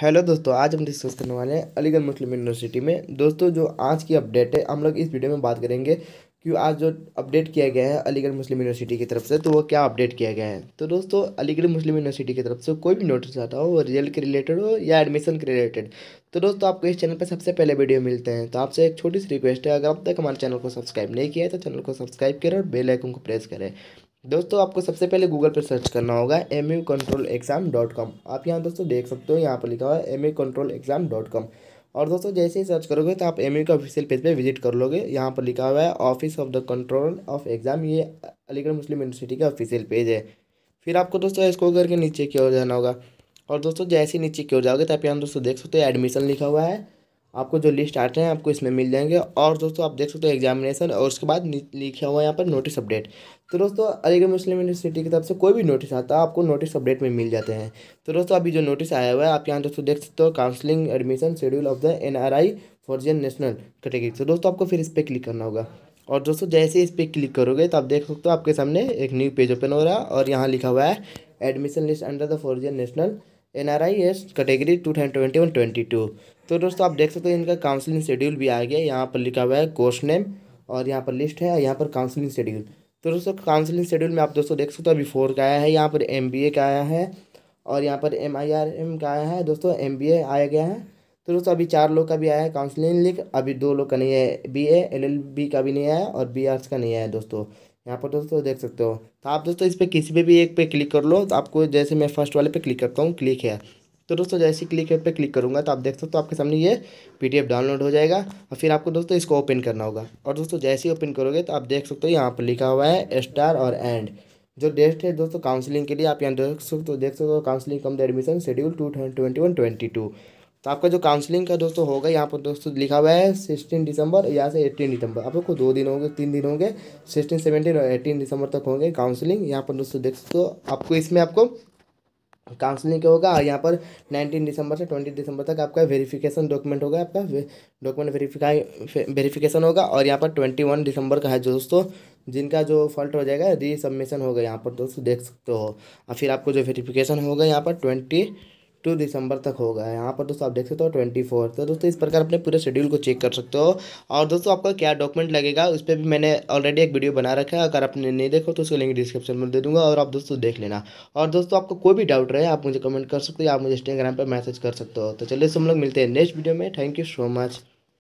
hello दोस्तों आज हम डिस्कस करने वाले हैं अलीगढ़ मुस्लिम यूनिवर्सिटी में दोस्तों जो आज की अपडेट है हम लोग इस वीडियो में बात करेंगे कि आज जो अपडेट किया गया है अलीगढ़ मुस्लिम यूनिवर्सिटी की तरफ से तो वो क्या अपडेट किया गया है तो दोस्तों अलीगढ़ मुस्लिम यूनिवर्सिटी की तरफ से कोई भी नोटिस आता हो वो रिजल्ट के रिलेटेड हो या एडमिशन के रिलेटेड तो दोस्तों आपको इस चैनल पर सबसे पहले वीडियो मिलते हैं तो आपसे एक छोटी सी रिक्वेस्ट है अगर अब तक हमारे चैनल को सब्सक्राइब नहीं किया है तो चैनल को सब्सक्राइब करें और बेलाइकन को प्रेस करें दोस्तों आपको सबसे पहले गूगल पर सर्च करना होगा M U control exam dot com आप यहाँ दोस्तों देख सकते हो यहाँ पर लिखा हुआ है M U control exam dot com और दोस्तों जैसे ही सर्च करोगे तो आप एम यू का ऑफिशियल पेज पे विजिट कर लोगे यहाँ पर लिखा हुआ है office of the control of exam ये अलीगढ़ मुस्लिम यूनिवर्सिटी का ऑफिशियल पेज है फिर आपको दोस्तों इसको करके नीचे की ओर जाना होगा और दोस्तों जैसे ही नीचे की ओर जाओगे तो आप यहाँ दोस्तों देख सकते हो एडमिशन लिखा हुआ है आपको जो लिस्ट आते हैं आपको इसमें मिल जाएंगे और दोस्तों आप देख सकते हो एग्जामिनेशन और उसके बाद लिखा हुआ है यहाँ पर नोटिस अपडेट तो दोस्तों अलीगढ़ मुस्लिम यूनिवर्सिटी की तरफ से कोई भी नोटिस आता है आपको नोटिस अपडेट में मिल जाते हैं तो दोस्तों अभी जो नोटिस आया हुआ है आप यहाँ दोस्तों देख सकते हो counselling admission schedule of the N R I foreign national category तो दोस्तों आपको फिर इस पर क्लिक करना होगा और दोस्तों जैसे इस पर क्लिक करोगे तो आप देख सकते हो आपके सामने एक न्यू पेज ओपन हो रहा है और यहाँ लिखा हुआ है admission list under the for national N R I S category two thousand twenty one twenty two तो दोस्तों आप देख सकते हो इनका काउंसलिंग शेड्यूल भी आ गया है यहाँ पर लिखा हुआ है कोर्स नेम और यहाँ पर लिस्ट है यहाँ पर काउंसलिंग शेड्यूल तो दोस्तों काउंसलिंग शेड्यूल में आप दोस्तों देख सकते हो अभी फोर का आया है यहाँ पर एम बी ए का आया है और यहाँ पर एम आई आर एम का आया है दोस्तों एम बी ए आया गया है तो दोस्तों अभी चार लोग का भी आया है काउंसलिंग लिख अभी दो लोग का नहीं है B A L L B का भी नहीं आया और बी आर्स का नहीं आया दोस्तों यहाँ पर दोस्तों देख सकते हो तो आप दोस्तों इस पर किसी पर भी एक पे क्लिक कर लो तो आपको जैसे मैं फर्स्ट वाले पे क्लिक करता हूँ क्लिक है तो दोस्तों जैसे ही क्लिक पे क्लिक करूँगा तो आप देख सकते हो तो आपके सामने ये पीडीएफ डाउनलोड हो जाएगा और फिर आपको दोस्तों इसको ओपन करना होगा और दोस्तों जैसे ही ओपन करोगे तो आप देख सकते हो यहाँ पर लिखा हुआ है स्टार और एंड जो डेट है दोस्तों काउंसलिंग के लिए आप यहाँ देख सकते हो देख सकते हो counselling cum the admission schedule two twenty one twenty two तो आपका जो काउंसलिंग का दोस्तों होगा यहाँ पर दोस्तों लिखा हुआ है सिक्सटीन दिसंबर यहाँ से एटीन दिसंबर आप लोग को दो दिन होंगे तीन दिन होंगे सिक्सटीन सेवनटीन और एटीन दिसंबर तक होंगे काउंसलिंग यहाँ पर दोस्तों देख सकते हो आपको इसमें आपको काउंसलिंग का होगा और यहाँ पर नाइनटीन दिसंबर से ट्वेंटी दिसंबर तक आपका वेरीफिकेशन डॉक्यूमेंट होगा आपका डॉक्यूमेंट वेरीफिकाई वेरीफिकेशन होगा और यहाँ पर वन दिसंबर का है जो दोस्तों जिनका जो फॉल्ट हो जाएगा री सबमिशन होगा यहाँ पर दोस्तों देख सकते हो और फिर आपको जो वेरीफिकेशन होगा यहाँ पर ट्वेंटी टू दिसंबर तक होगा यहाँ पर दोस्तों आप देख सकते हो ट्वेंटी फोर तो दोस्तों इस प्रकार अपने पूरे शेड्यूल को चेक कर सकते हो और दोस्तों आपका क्या डॉक्यूमेंट लगेगा उस पर भी मैंने ऑलरेडी एक वीडियो बना रखा है अगर आपने नहीं देखो तो उसका लिंक डिस्क्रिप्शन में दे दूँगा और आप दोस्तों देख लेना और दोस्तों आपको कोई भी डाउट रहे आप मुझे कमेंट कर सकते हो या आप मुझे इंस्टाग्राम पर मैसेज कर सकते हो तो चलिए हम लोग मिलते हैं नेक्स्ट वीडियो में थैंक यू सो मच